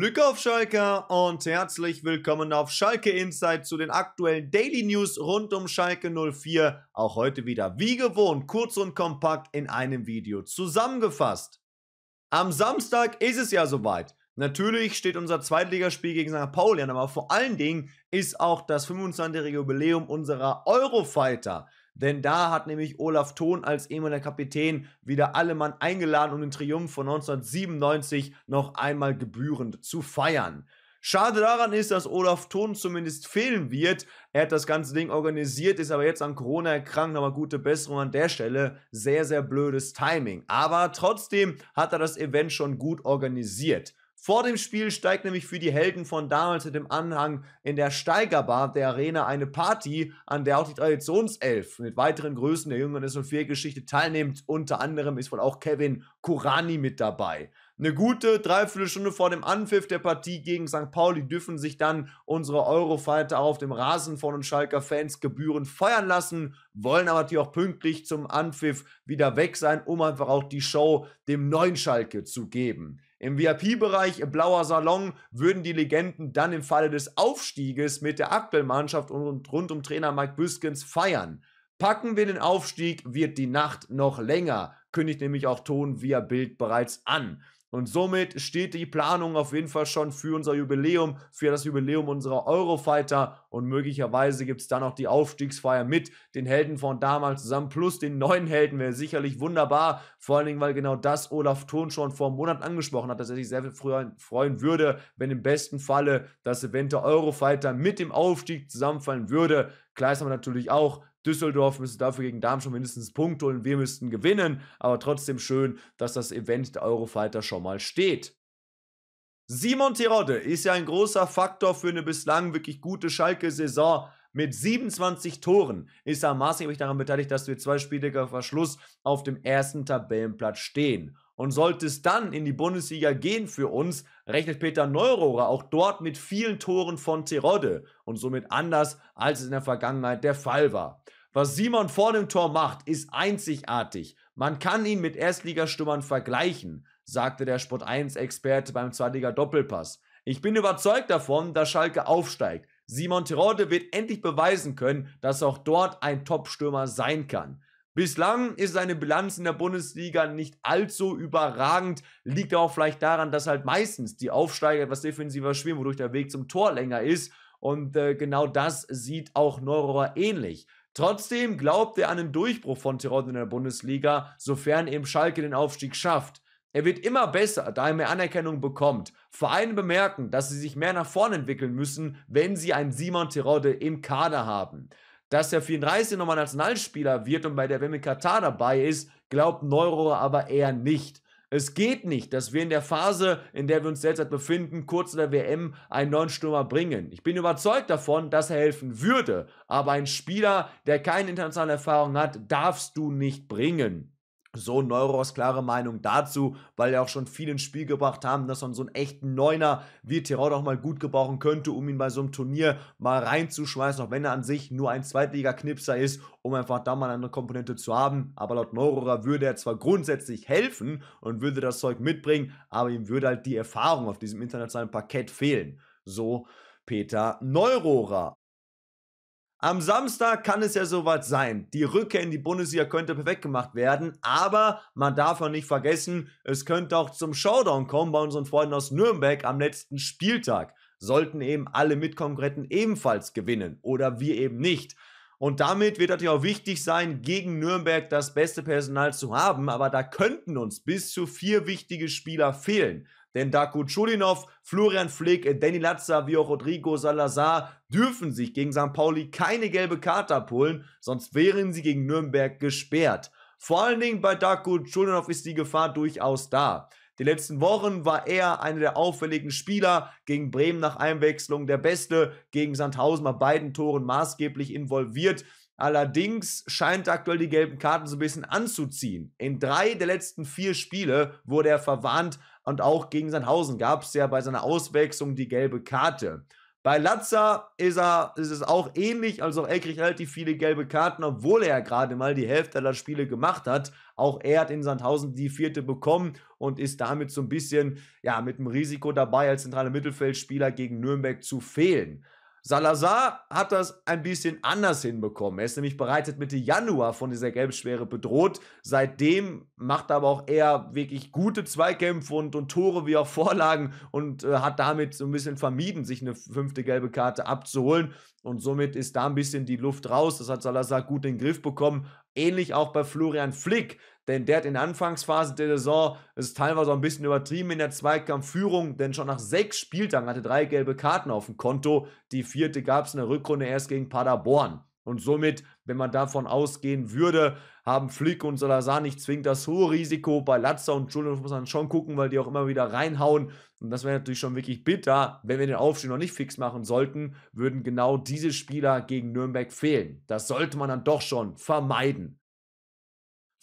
Glück auf Schalke und herzlich willkommen auf Schalke Insight zu den aktuellen Daily News rund um Schalke 04. Auch heute wieder wie gewohnt kurz und kompakt in einem Video zusammengefasst. Am Samstag ist es ja soweit. Natürlich steht unser Zweitligaspiel gegen St. Paulian, aber vor allen Dingen ist auch das 25-jährige Jubiläum unserer Eurofighter. Denn da hat nämlich Olaf Thon als ehemaliger Kapitän wieder alle Mann eingeladen, um den Triumph von 1997 noch einmal gebührend zu feiern. Schade daran ist, dass Olaf Thon zumindest fehlen wird. Er hat das ganze Ding organisiert, ist aber jetzt an Corona erkrankt, aber gute Besserung an der Stelle. Sehr, sehr blödes Timing. Aber trotzdem hat er das Event schon gut organisiert. Vor dem Spiel steigt nämlich für die Helden von damals mit dem Anhang in der Steigerbar der Arena eine Party, an der auch die Traditionself mit weiteren Größen der jüngeren S04-Geschichte teilnimmt. Unter anderem ist wohl auch Kevin Kurani mit dabei. Eine gute Dreiviertelstunde vor dem Anpfiff der Partie gegen St. Pauli dürfen sich dann unsere Eurofighter auf dem Rasen von uns Schalker Fans gebührend feuern lassen, wollen aber natürlich auch pünktlich zum Anpfiff wieder weg sein, um einfach auch die Show dem neuen Schalke zu geben. Im VIP-Bereich, blauer Salon, würden die Legenden dann im Falle des Aufstieges mit der aktuellen Mannschaft und rund um Trainer Mike Büskens feiern. Packen wir den Aufstieg, wird die Nacht noch länger, kündigt nämlich auch Ton via Bild bereits an. Und somit steht die Planung auf jeden Fall schon für unser Jubiläum, für das Jubiläum unserer Eurofighter. Und möglicherweise gibt es dann auch die Aufstiegsfeier mit den Helden von damals zusammen, plus den neuen Helden. Wäre sicherlich wunderbar. Vor allen Dingen, weil genau das Olaf Thon schon vor einem Monat angesprochen hat, dass er sich sehr viel freuen würde, wenn im besten Falle das Event der Eurofighter mit dem Aufstieg zusammenfallen würde. Klar ist aber natürlich auch, Düsseldorf müsste dafür gegen Darmstadt mindestens einen Punkt holen. Wir müssten gewinnen, aber trotzdem schön, dass das Event der Eurofighter schon mal steht. Simon Tirode ist ja ein großer Faktor für eine bislang wirklich gute Schalke-Saison. Mit 27 Toren ist er maßgeblich daran beteiligt, dass wir zwei Spieltage vor Schluss auf dem ersten Tabellenplatz stehen. Und sollte es dann in die Bundesliga gehen für uns, rechnet Peter Neurohrer auch dort mit vielen Toren von Terodde und somit anders, als es in der Vergangenheit der Fall war. Was Simon vor dem Tor macht, ist einzigartig. Man kann ihn mit Erstligastürmern vergleichen, sagte der Sport1-Experte beim Zweitliga-Doppelpass. Ich bin überzeugt davon, dass Schalke aufsteigt. Simon Terodde wird endlich beweisen können, dass auch dort ein Top-Stürmer sein kann. Bislang ist seine Bilanz in der Bundesliga nicht allzu überragend. Liegt auch vielleicht daran, dass halt meistens die Aufsteiger etwas defensiver spielen, wodurch der Weg zum Tor länger ist. Und äh, genau das sieht auch Neurohr ähnlich. Trotzdem glaubt er an den Durchbruch von Tirol in der Bundesliga, sofern eben Schalke den Aufstieg schafft. Er wird immer besser, da er mehr Anerkennung bekommt. Vereine bemerken, dass sie sich mehr nach vorne entwickeln müssen, wenn sie einen Simon Terodde im Kader haben. Dass der 34 nochmal Nationalspieler wird und bei der WM Katar dabei ist, glaubt Neuro aber eher nicht. Es geht nicht, dass wir in der Phase, in der wir uns derzeit befinden, kurz in der WM einen neuen Stürmer bringen. Ich bin überzeugt davon, dass er helfen würde. Aber einen Spieler, der keine internationale Erfahrung hat, darfst du nicht bringen. So Neuros klare Meinung dazu, weil er auch schon viel ins Spiel gebracht haben, dass man so einen echten Neuner wie Terod auch mal gut gebrauchen könnte, um ihn bei so einem Turnier mal reinzuschmeißen, auch wenn er an sich nur ein Zweitliga-Knipser ist, um einfach da mal eine Komponente zu haben. Aber laut Neurorer würde er zwar grundsätzlich helfen und würde das Zeug mitbringen, aber ihm würde halt die Erfahrung auf diesem internationalen Parkett fehlen. So Peter Neurohrer. Am Samstag kann es ja soweit sein. Die Rückkehr in die Bundesliga könnte perfekt gemacht werden, aber man darf auch nicht vergessen, es könnte auch zum Showdown kommen bei unseren Freunden aus Nürnberg am letzten Spieltag. Sollten eben alle Mitkonkurrenten ebenfalls gewinnen oder wir eben nicht. Und damit wird natürlich auch wichtig sein, gegen Nürnberg das beste Personal zu haben, aber da könnten uns bis zu vier wichtige Spieler fehlen. Denn Daku Chulinov, Florian Flick, Danny Latza, wie auch Rodrigo Salazar dürfen sich gegen St. Pauli keine gelbe Karte abholen, sonst wären sie gegen Nürnberg gesperrt. Vor allen Dingen bei Daku Chulinov ist die Gefahr durchaus da. Die letzten Wochen war er einer der auffälligen Spieler, gegen Bremen nach Einwechslung der Beste, gegen Sandhausen bei beiden Toren maßgeblich involviert. Allerdings scheint aktuell die gelben Karten so ein bisschen anzuziehen. In drei der letzten vier Spiele wurde er verwarnt, und auch gegen Sandhausen gab es ja bei seiner Auswechslung die gelbe Karte. Bei Latza ist, er, ist es auch ähnlich, also auch er kriegt relativ viele gelbe Karten, obwohl er ja gerade mal die Hälfte aller Spiele gemacht hat. Auch er hat in Sandhausen die vierte bekommen und ist damit so ein bisschen ja, mit dem Risiko dabei, als zentraler Mittelfeldspieler gegen Nürnberg zu fehlen. Salazar hat das ein bisschen anders hinbekommen. Er ist nämlich bereits Mitte Januar von dieser Gelbschwere bedroht. Seitdem macht er aber auch eher wirklich gute Zweikämpfe und, und Tore wie auch Vorlagen und äh, hat damit so ein bisschen vermieden, sich eine fünfte gelbe Karte abzuholen. Und somit ist da ein bisschen die Luft raus. Das hat Salazar gut in den Griff bekommen. Ähnlich auch bei Florian Flick, denn der hat in der Anfangsphase der Saison, ist teilweise auch ein bisschen übertrieben in der Zweikampfführung, denn schon nach sechs Spieltagen hatte drei gelbe Karten auf dem Konto. Die vierte gab es in der Rückrunde erst gegen Paderborn. Und somit, wenn man davon ausgehen würde, haben Flick und Salazar nicht zwingend das hohe Risiko. Bei Latzer und Julian muss man schon gucken, weil die auch immer wieder reinhauen. Und das wäre natürlich schon wirklich bitter. Wenn wir den Aufstieg noch nicht fix machen sollten, würden genau diese Spieler gegen Nürnberg fehlen. Das sollte man dann doch schon vermeiden.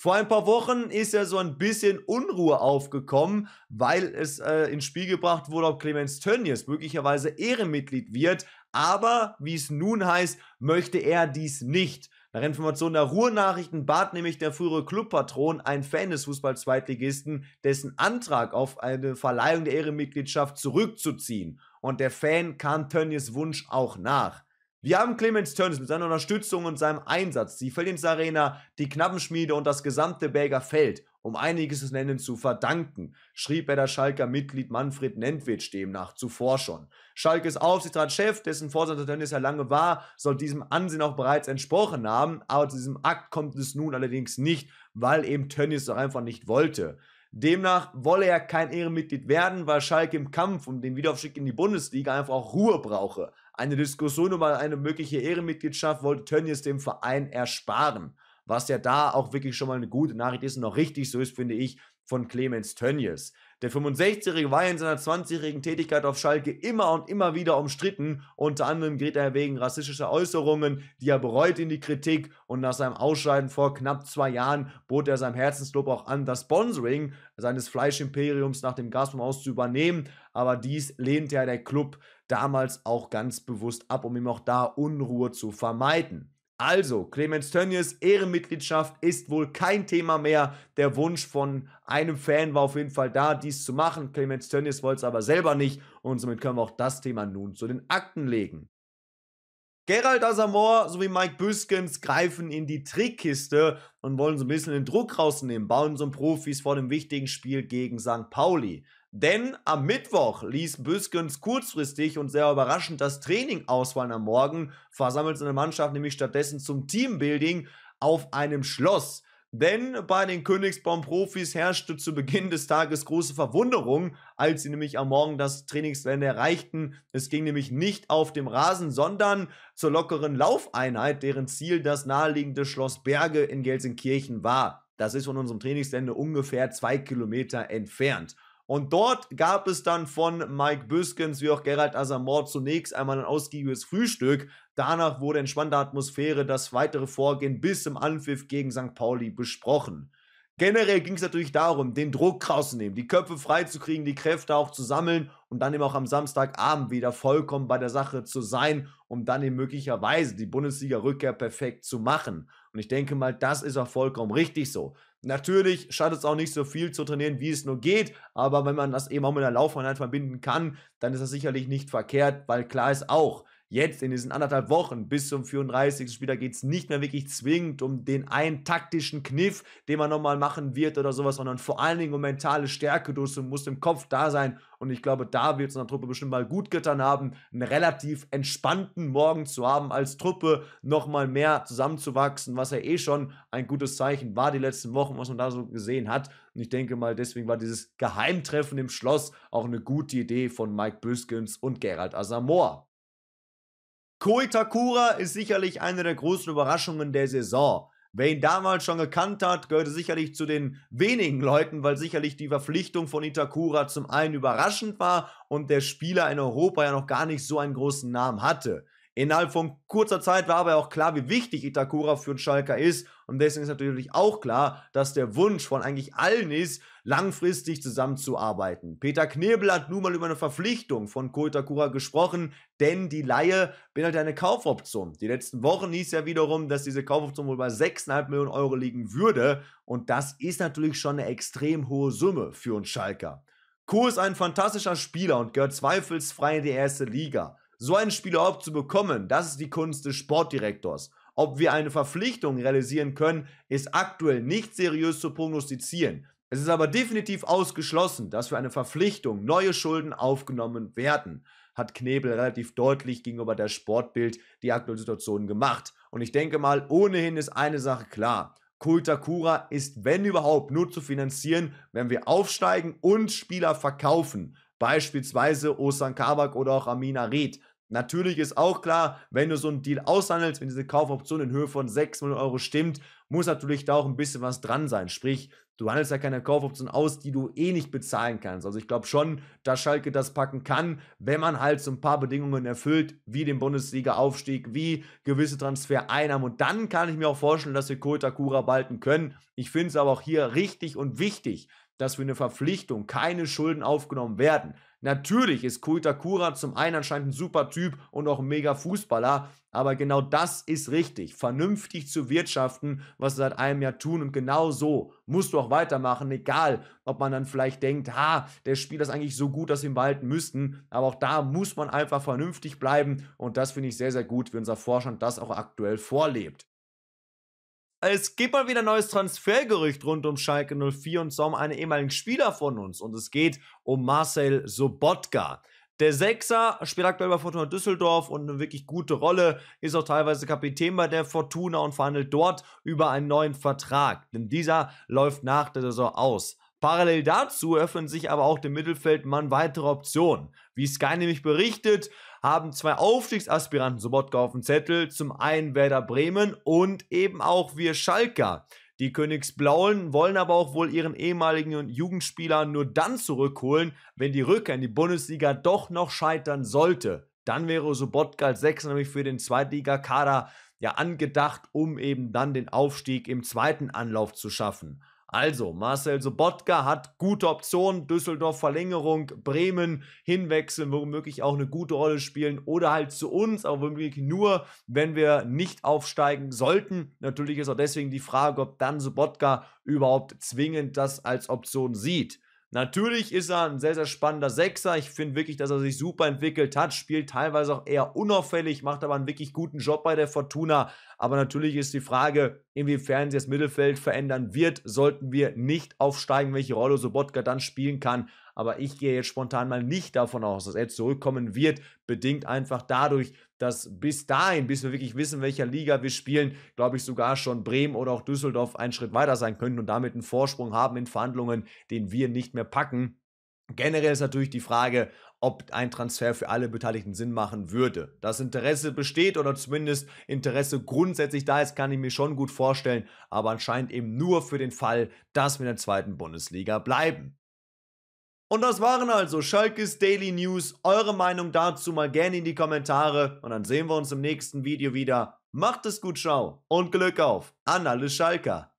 Vor ein paar Wochen ist ja so ein bisschen Unruhe aufgekommen, weil es äh, ins Spiel gebracht wurde, ob Clemens Tönnies möglicherweise Ehrenmitglied wird. Aber wie es nun heißt, möchte er dies nicht. Nach Information der Ruhrnachrichten bat nämlich der frühere Clubpatron, ein Fan des Fußball-Zweitligisten, dessen Antrag auf eine Verleihung der Ehrenmitgliedschaft zurückzuziehen. Und der Fan kam Tönnies Wunsch auch nach. Wir haben Clemens Tönnies mit seiner Unterstützung und seinem Einsatz, die Feldins Arena, die Knappenschmiede und das gesamte Belger Feld, um einiges zu nennen, zu verdanken, schrieb er der Schalker Mitglied Manfred Nentwitsch demnach zuvor schon. Schalkes Aufsichtsratschef, dessen Vorsitzender Tönnies ja lange war, soll diesem Ansehen auch bereits entsprochen haben, aber zu diesem Akt kommt es nun allerdings nicht, weil eben Tönnies doch einfach nicht wollte. Demnach wolle er kein Ehrenmitglied werden, weil Schalke im Kampf um den Wiederaufstieg in die Bundesliga einfach auch Ruhe brauche. Eine Diskussion um eine mögliche Ehrenmitgliedschaft wollte Tönnies dem Verein ersparen. Was ja da auch wirklich schon mal eine gute Nachricht ist und noch richtig so ist, finde ich, von Clemens Tönnies. Der 65-Jährige war in seiner 20-jährigen Tätigkeit auf Schalke immer und immer wieder umstritten. Unter anderem gerät er wegen rassistischer Äußerungen, die er bereut in die Kritik. Und nach seinem Ausscheiden vor knapp zwei Jahren bot er seinem Herzenslob auch an, das Sponsoring seines Fleischimperiums nach dem Gazprom aus zu übernehmen. Aber dies lehnte ja der Club damals auch ganz bewusst ab, um ihm auch da Unruhe zu vermeiden. Also, Clemens Tönnies Ehrenmitgliedschaft ist wohl kein Thema mehr. Der Wunsch von einem Fan war auf jeden Fall da, dies zu machen. Clemens Tönnies wollte es aber selber nicht und somit können wir auch das Thema nun zu den Akten legen. Gerald Asamor sowie Mike Büskens greifen in die Trickkiste und wollen so ein bisschen den Druck rausnehmen, bauen so einen Profis vor dem wichtigen Spiel gegen St. Pauli. Denn am Mittwoch ließ Büskens kurzfristig und sehr überraschend das Training ausfallen am Morgen, versammelt seine Mannschaft nämlich stattdessen zum Teambuilding auf einem Schloss. Denn bei den Königsbaum-Profis herrschte zu Beginn des Tages große Verwunderung, als sie nämlich am Morgen das Trainingsgelände erreichten. Es ging nämlich nicht auf dem Rasen, sondern zur lockeren Laufeinheit, deren Ziel das naheliegende Schloss Berge in Gelsenkirchen war. Das ist von unserem Trainingsgelände ungefähr zwei Kilometer entfernt. Und dort gab es dann von Mike Büskens wie auch Gerald Asamor zunächst einmal ein ausgiebiges Frühstück. Danach wurde in spannender Atmosphäre das weitere Vorgehen bis zum Anpfiff gegen St. Pauli besprochen. Generell ging es natürlich darum, den Druck rauszunehmen, die Köpfe freizukriegen, die Kräfte auch zu sammeln und dann eben auch am Samstagabend wieder vollkommen bei der Sache zu sein, um dann eben möglicherweise die Bundesliga-Rückkehr perfekt zu machen. Und ich denke mal, das ist auch vollkommen richtig so. Natürlich schadet es auch nicht so viel zu trainieren, wie es nur geht, aber wenn man das eben auch mit der Laufeinheit verbinden kann, dann ist das sicherlich nicht verkehrt, weil klar ist auch, Jetzt in diesen anderthalb Wochen bis zum 34. Spieler geht es nicht mehr wirklich zwingend um den einen taktischen Kniff, den man nochmal machen wird oder sowas, sondern vor allen Dingen um mentale Stärke. Du musst im Kopf da sein. Und ich glaube, da wird es einer Truppe bestimmt mal gut getan haben, einen relativ entspannten Morgen zu haben als Truppe, nochmal mehr zusammenzuwachsen, was ja eh schon ein gutes Zeichen war die letzten Wochen, was man da so gesehen hat. Und ich denke mal, deswegen war dieses Geheimtreffen im Schloss auch eine gute Idee von Mike Büskens und Gerald Asamoah. Koi Takura ist sicherlich eine der großen Überraschungen der Saison. Wer ihn damals schon gekannt hat, gehörte sicherlich zu den wenigen Leuten, weil sicherlich die Verpflichtung von Itakura zum einen überraschend war und der Spieler in Europa ja noch gar nicht so einen großen Namen hatte. Innerhalb von kurzer Zeit war aber auch klar, wie wichtig Itakura für den Schalker ist. Und deswegen ist natürlich auch klar, dass der Wunsch von eigentlich allen ist, langfristig zusammenzuarbeiten. Peter Knebel hat nun mal über eine Verpflichtung von Ko Itakura gesprochen, denn die Laie bildet eine Kaufoption. Die letzten Wochen hieß ja wiederum, dass diese Kaufoption wohl bei 6,5 Millionen Euro liegen würde. Und das ist natürlich schon eine extrem hohe Summe für einen Schalker. Ko ist ein fantastischer Spieler und gehört zweifelsfrei in die erste Liga. So einen Spieler überhaupt zu bekommen, das ist die Kunst des Sportdirektors. Ob wir eine Verpflichtung realisieren können, ist aktuell nicht seriös zu prognostizieren. Es ist aber definitiv ausgeschlossen, dass für eine Verpflichtung neue Schulden aufgenommen werden, hat Knebel relativ deutlich gegenüber der Sportbild die aktuelle Situation gemacht. Und ich denke mal, ohnehin ist eine Sache klar. Kultakura ist, wenn überhaupt, nur zu finanzieren, wenn wir aufsteigen und Spieler verkaufen. Beispielsweise Osan Kabak oder auch Amina Reed. Natürlich ist auch klar, wenn du so einen Deal aushandelst, wenn diese Kaufoption in Höhe von 6 Millionen Euro stimmt, muss natürlich da auch ein bisschen was dran sein. Sprich, du handelst ja keine Kaufoption aus, die du eh nicht bezahlen kannst. Also ich glaube schon, dass Schalke das packen kann, wenn man halt so ein paar Bedingungen erfüllt, wie den Bundesliga-Aufstieg, wie gewisse Transfereinnahmen. Und dann kann ich mir auch vorstellen, dass wir Kota Kura balten können. Ich finde es aber auch hier richtig und wichtig, dass für eine Verpflichtung keine Schulden aufgenommen werden. Natürlich ist Kultakura zum einen anscheinend ein super Typ und auch ein mega Fußballer, aber genau das ist richtig. Vernünftig zu wirtschaften, was sie seit einem Jahr tun und genau so musst du auch weitermachen, egal ob man dann vielleicht denkt, ha, der Spieler ist eigentlich so gut, dass wir ihn behalten müssten, aber auch da muss man einfach vernünftig bleiben und das finde ich sehr, sehr gut, wie unser Vorstand das auch aktuell vorlebt. Es gibt mal wieder ein neues Transfergerücht rund um Schalke 04 und zwar um einen ehemaligen Spieler von uns. Und es geht um Marcel Sobotka. Der Sechser spielt aktuell bei Fortuna Düsseldorf und eine wirklich gute Rolle, ist auch teilweise Kapitän bei der Fortuna und verhandelt dort über einen neuen Vertrag. Denn dieser läuft nach der Saison aus. Parallel dazu öffnen sich aber auch dem Mittelfeldmann weitere Optionen. Wie Sky nämlich berichtet, haben zwei Aufstiegsaspiranten Sobotka auf dem Zettel, zum einen Werder Bremen und eben auch wir Schalker. Die Königsblauen wollen aber auch wohl ihren ehemaligen Jugendspieler nur dann zurückholen, wenn die Rückkehr in die Bundesliga doch noch scheitern sollte. Dann wäre Sobotka als Sechser nämlich für den Zweitligakader ja angedacht, um eben dann den Aufstieg im zweiten Anlauf zu schaffen. Also, Marcel Sobotka hat gute Optionen, Düsseldorf Verlängerung, Bremen hinwechseln, womöglich auch eine gute Rolle spielen oder halt zu uns, aber womöglich nur, wenn wir nicht aufsteigen sollten. Natürlich ist auch deswegen die Frage, ob dann Sobotka überhaupt zwingend das als Option sieht. Natürlich ist er ein sehr, sehr spannender Sechser. Ich finde wirklich, dass er sich super entwickelt hat, spielt teilweise auch eher unauffällig, macht aber einen wirklich guten Job bei der Fortuna. Aber natürlich ist die Frage, inwiefern sich das Mittelfeld verändern wird, sollten wir nicht aufsteigen, welche Rolle Sobotka dann spielen kann. Aber ich gehe jetzt spontan mal nicht davon aus, dass er zurückkommen wird, bedingt einfach dadurch, dass bis dahin, bis wir wirklich wissen, welcher Liga wir spielen, glaube ich sogar schon Bremen oder auch Düsseldorf einen Schritt weiter sein könnten und damit einen Vorsprung haben in Verhandlungen, den wir nicht mehr packen. Generell ist natürlich die Frage, ob ein Transfer für alle Beteiligten Sinn machen würde. Dass Interesse besteht oder zumindest Interesse grundsätzlich da ist, kann ich mir schon gut vorstellen, aber anscheinend eben nur für den Fall, dass wir in der zweiten Bundesliga bleiben. Und das waren also Schalkes Daily News. Eure Meinung dazu mal gerne in die Kommentare und dann sehen wir uns im nächsten Video wieder. Macht es gut, ciao und Glück auf an alle Schalker.